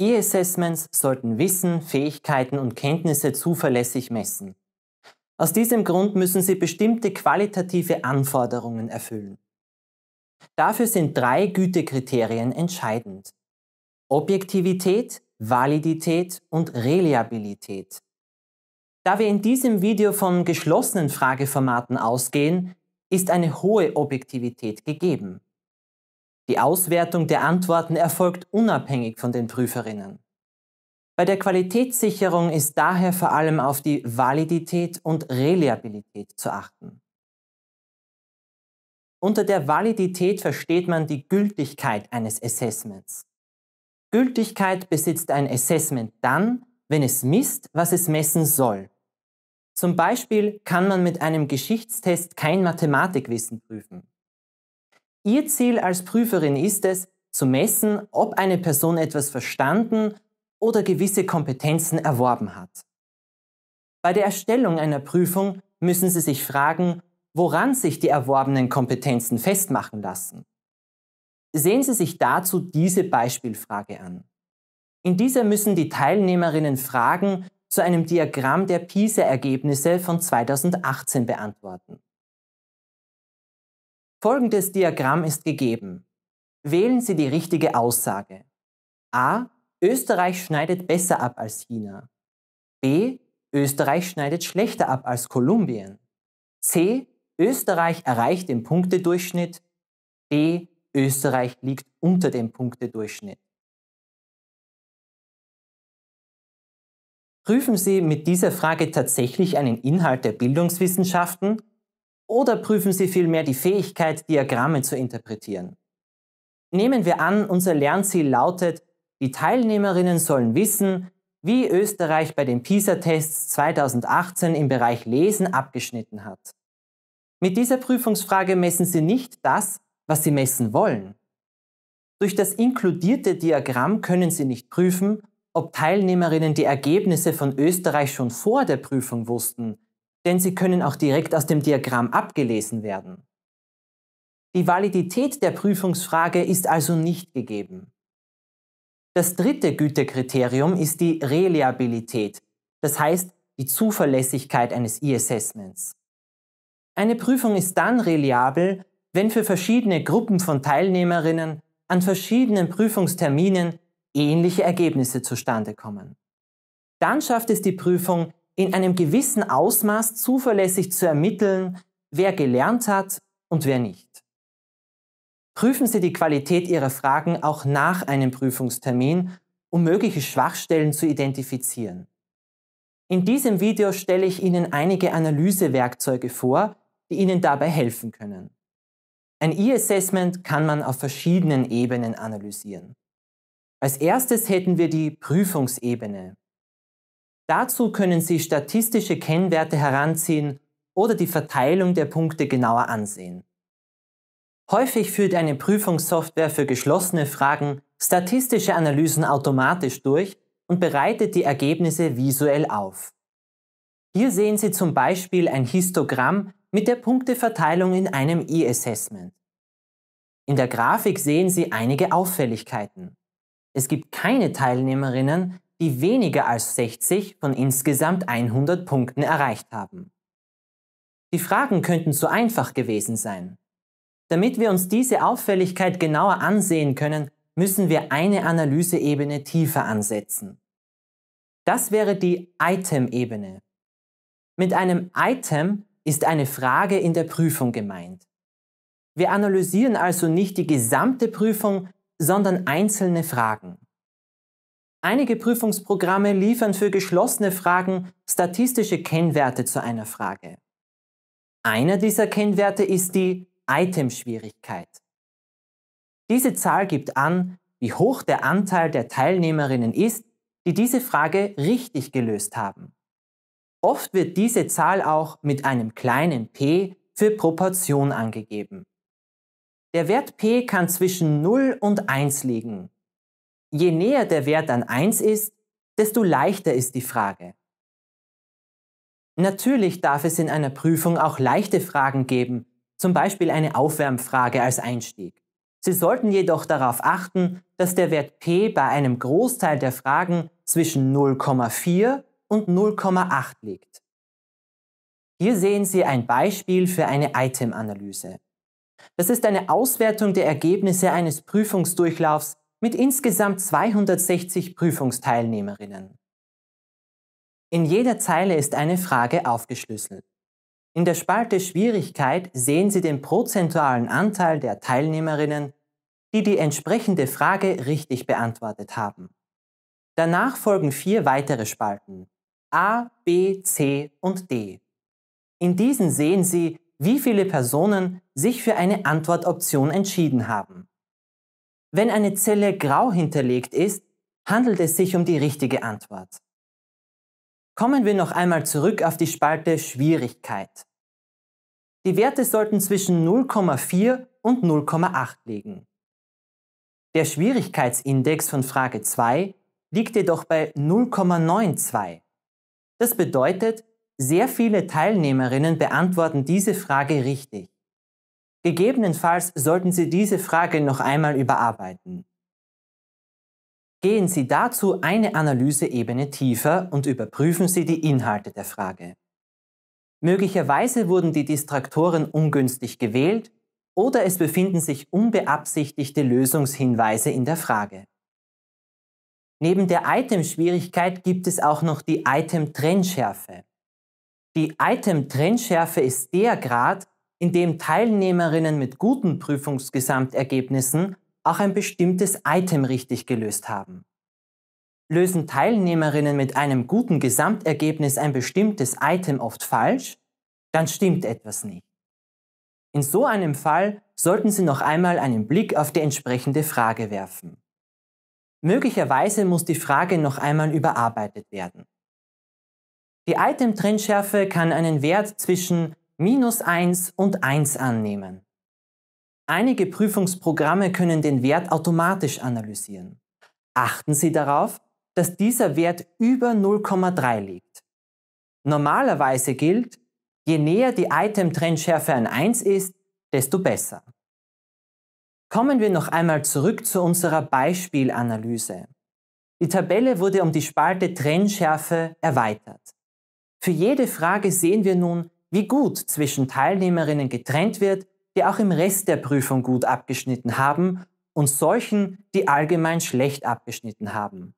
E-Assessments sollten Wissen, Fähigkeiten und Kenntnisse zuverlässig messen. Aus diesem Grund müssen sie bestimmte qualitative Anforderungen erfüllen. Dafür sind drei Gütekriterien entscheidend. Objektivität, Validität und Reliabilität. Da wir in diesem Video von geschlossenen Frageformaten ausgehen, ist eine hohe Objektivität gegeben. Die Auswertung der Antworten erfolgt unabhängig von den Prüferinnen. Bei der Qualitätssicherung ist daher vor allem auf die Validität und Reliabilität zu achten. Unter der Validität versteht man die Gültigkeit eines Assessments. Gültigkeit besitzt ein Assessment dann, wenn es misst, was es messen soll. Zum Beispiel kann man mit einem Geschichtstest kein Mathematikwissen prüfen. Ihr Ziel als Prüferin ist es, zu messen, ob eine Person etwas verstanden oder gewisse Kompetenzen erworben hat. Bei der Erstellung einer Prüfung müssen Sie sich fragen, woran sich die erworbenen Kompetenzen festmachen lassen. Sehen Sie sich dazu diese Beispielfrage an. In dieser müssen die Teilnehmerinnen Fragen zu einem Diagramm der PISA-Ergebnisse von 2018 beantworten. Folgendes Diagramm ist gegeben. Wählen Sie die richtige Aussage. A. Österreich schneidet besser ab als China. B. Österreich schneidet schlechter ab als Kolumbien. C. Österreich erreicht den Punktedurchschnitt. D. Österreich liegt unter dem Punktedurchschnitt. Prüfen Sie mit dieser Frage tatsächlich einen Inhalt der Bildungswissenschaften oder prüfen Sie vielmehr die Fähigkeit, Diagramme zu interpretieren. Nehmen wir an, unser Lernziel lautet, die Teilnehmerinnen sollen wissen, wie Österreich bei den PISA-Tests 2018 im Bereich Lesen abgeschnitten hat. Mit dieser Prüfungsfrage messen Sie nicht das, was Sie messen wollen. Durch das inkludierte Diagramm können Sie nicht prüfen, ob Teilnehmerinnen die Ergebnisse von Österreich schon vor der Prüfung wussten denn sie können auch direkt aus dem Diagramm abgelesen werden. Die Validität der Prüfungsfrage ist also nicht gegeben. Das dritte Gütekriterium ist die Reliabilität, das heißt die Zuverlässigkeit eines E-Assessments. Eine Prüfung ist dann reliabel, wenn für verschiedene Gruppen von Teilnehmerinnen an verschiedenen Prüfungsterminen ähnliche Ergebnisse zustande kommen. Dann schafft es die Prüfung, in einem gewissen Ausmaß zuverlässig zu ermitteln, wer gelernt hat und wer nicht. Prüfen Sie die Qualität Ihrer Fragen auch nach einem Prüfungstermin, um mögliche Schwachstellen zu identifizieren. In diesem Video stelle ich Ihnen einige Analysewerkzeuge vor, die Ihnen dabei helfen können. Ein E-Assessment kann man auf verschiedenen Ebenen analysieren. Als erstes hätten wir die Prüfungsebene, Dazu können Sie statistische Kennwerte heranziehen oder die Verteilung der Punkte genauer ansehen. Häufig führt eine Prüfungssoftware für geschlossene Fragen statistische Analysen automatisch durch und bereitet die Ergebnisse visuell auf. Hier sehen Sie zum Beispiel ein Histogramm mit der Punkteverteilung in einem E-Assessment. In der Grafik sehen Sie einige Auffälligkeiten. Es gibt keine Teilnehmerinnen, die weniger als 60 von insgesamt 100 Punkten erreicht haben. Die Fragen könnten zu einfach gewesen sein. Damit wir uns diese Auffälligkeit genauer ansehen können, müssen wir eine Analyseebene tiefer ansetzen. Das wäre die Item-Ebene. Mit einem Item ist eine Frage in der Prüfung gemeint. Wir analysieren also nicht die gesamte Prüfung, sondern einzelne Fragen. Einige Prüfungsprogramme liefern für geschlossene Fragen statistische Kennwerte zu einer Frage. Einer dieser Kennwerte ist die Itemschwierigkeit. Diese Zahl gibt an, wie hoch der Anteil der Teilnehmerinnen ist, die diese Frage richtig gelöst haben. Oft wird diese Zahl auch mit einem kleinen p für Proportion angegeben. Der Wert p kann zwischen 0 und 1 liegen Je näher der Wert an 1 ist, desto leichter ist die Frage. Natürlich darf es in einer Prüfung auch leichte Fragen geben, zum Beispiel eine Aufwärmfrage als Einstieg. Sie sollten jedoch darauf achten, dass der Wert p bei einem Großteil der Fragen zwischen 0,4 und 0,8 liegt. Hier sehen Sie ein Beispiel für eine Item-Analyse. Das ist eine Auswertung der Ergebnisse eines Prüfungsdurchlaufs mit insgesamt 260 Prüfungsteilnehmerinnen. In jeder Zeile ist eine Frage aufgeschlüsselt. In der Spalte Schwierigkeit sehen Sie den prozentualen Anteil der Teilnehmerinnen, die die entsprechende Frage richtig beantwortet haben. Danach folgen vier weitere Spalten A, B, C und D. In diesen sehen Sie, wie viele Personen sich für eine Antwortoption entschieden haben. Wenn eine Zelle grau hinterlegt ist, handelt es sich um die richtige Antwort. Kommen wir noch einmal zurück auf die Spalte Schwierigkeit. Die Werte sollten zwischen 0,4 und 0,8 liegen. Der Schwierigkeitsindex von Frage 2 liegt jedoch bei 0,92. Das bedeutet, sehr viele Teilnehmerinnen beantworten diese Frage richtig. Gegebenenfalls sollten Sie diese Frage noch einmal überarbeiten. Gehen Sie dazu eine Analyseebene tiefer und überprüfen Sie die Inhalte der Frage. Möglicherweise wurden die Distraktoren ungünstig gewählt oder es befinden sich unbeabsichtigte Lösungshinweise in der Frage. Neben der Item-Schwierigkeit gibt es auch noch die Item-Trennschärfe. Die Item-Trennschärfe ist der Grad, in dem Teilnehmerinnen mit guten Prüfungsgesamtergebnissen auch ein bestimmtes Item richtig gelöst haben. Lösen Teilnehmerinnen mit einem guten Gesamtergebnis ein bestimmtes Item oft falsch, dann stimmt etwas nicht. In so einem Fall sollten Sie noch einmal einen Blick auf die entsprechende Frage werfen. Möglicherweise muss die Frage noch einmal überarbeitet werden. Die Item-Trennschärfe kann einen Wert zwischen minus 1 und 1 annehmen. Einige Prüfungsprogramme können den Wert automatisch analysieren. Achten Sie darauf, dass dieser Wert über 0,3 liegt. Normalerweise gilt, je näher die Item-Trendschärfe an 1 ist, desto besser. Kommen wir noch einmal zurück zu unserer Beispielanalyse. Die Tabelle wurde um die Spalte Trennschärfe erweitert. Für jede Frage sehen wir nun, wie gut zwischen Teilnehmerinnen getrennt wird, die auch im Rest der Prüfung gut abgeschnitten haben und solchen, die allgemein schlecht abgeschnitten haben.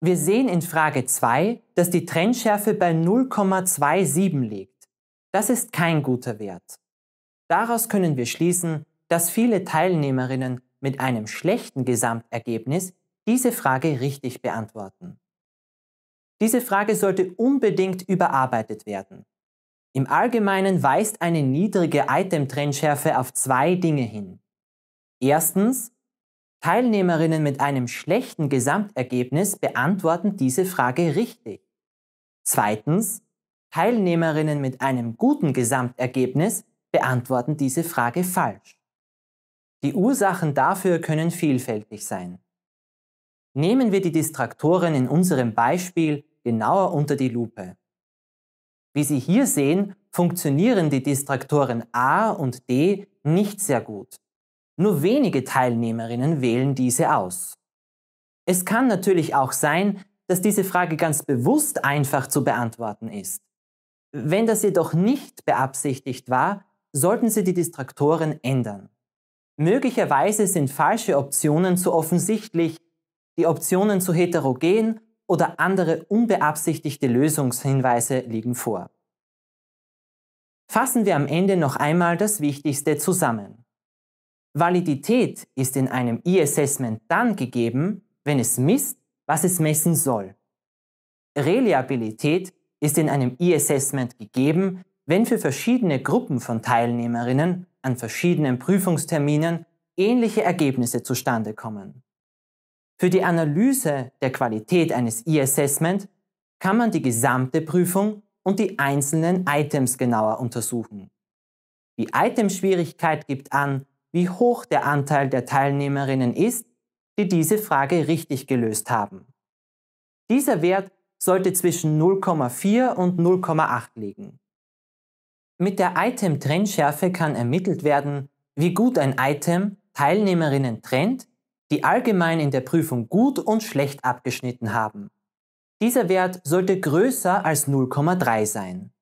Wir sehen in Frage 2, dass die Trennschärfe bei 0,27 liegt. Das ist kein guter Wert. Daraus können wir schließen, dass viele Teilnehmerinnen mit einem schlechten Gesamtergebnis diese Frage richtig beantworten. Diese Frage sollte unbedingt überarbeitet werden. Im Allgemeinen weist eine niedrige Item-Trennschärfe auf zwei Dinge hin. Erstens, Teilnehmerinnen mit einem schlechten Gesamtergebnis beantworten diese Frage richtig. Zweitens, Teilnehmerinnen mit einem guten Gesamtergebnis beantworten diese Frage falsch. Die Ursachen dafür können vielfältig sein. Nehmen wir die Distraktoren in unserem Beispiel genauer unter die Lupe. Wie Sie hier sehen, funktionieren die Distraktoren A und D nicht sehr gut. Nur wenige Teilnehmerinnen wählen diese aus. Es kann natürlich auch sein, dass diese Frage ganz bewusst einfach zu beantworten ist. Wenn das jedoch nicht beabsichtigt war, sollten Sie die Distraktoren ändern. Möglicherweise sind falsche Optionen zu offensichtlich die Optionen zu heterogen oder andere unbeabsichtigte Lösungshinweise liegen vor. Fassen wir am Ende noch einmal das Wichtigste zusammen. Validität ist in einem E-Assessment dann gegeben, wenn es misst, was es messen soll. Reliabilität ist in einem E-Assessment gegeben, wenn für verschiedene Gruppen von Teilnehmerinnen an verschiedenen Prüfungsterminen ähnliche Ergebnisse zustande kommen. Für die Analyse der Qualität eines E-Assessment kann man die gesamte Prüfung und die einzelnen Items genauer untersuchen. Die Itemschwierigkeit gibt an, wie hoch der Anteil der Teilnehmerinnen ist, die diese Frage richtig gelöst haben. Dieser Wert sollte zwischen 0,4 und 0,8 liegen. Mit der Item-Trennschärfe kann ermittelt werden, wie gut ein Item Teilnehmerinnen trennt die allgemein in der Prüfung gut und schlecht abgeschnitten haben. Dieser Wert sollte größer als 0,3 sein.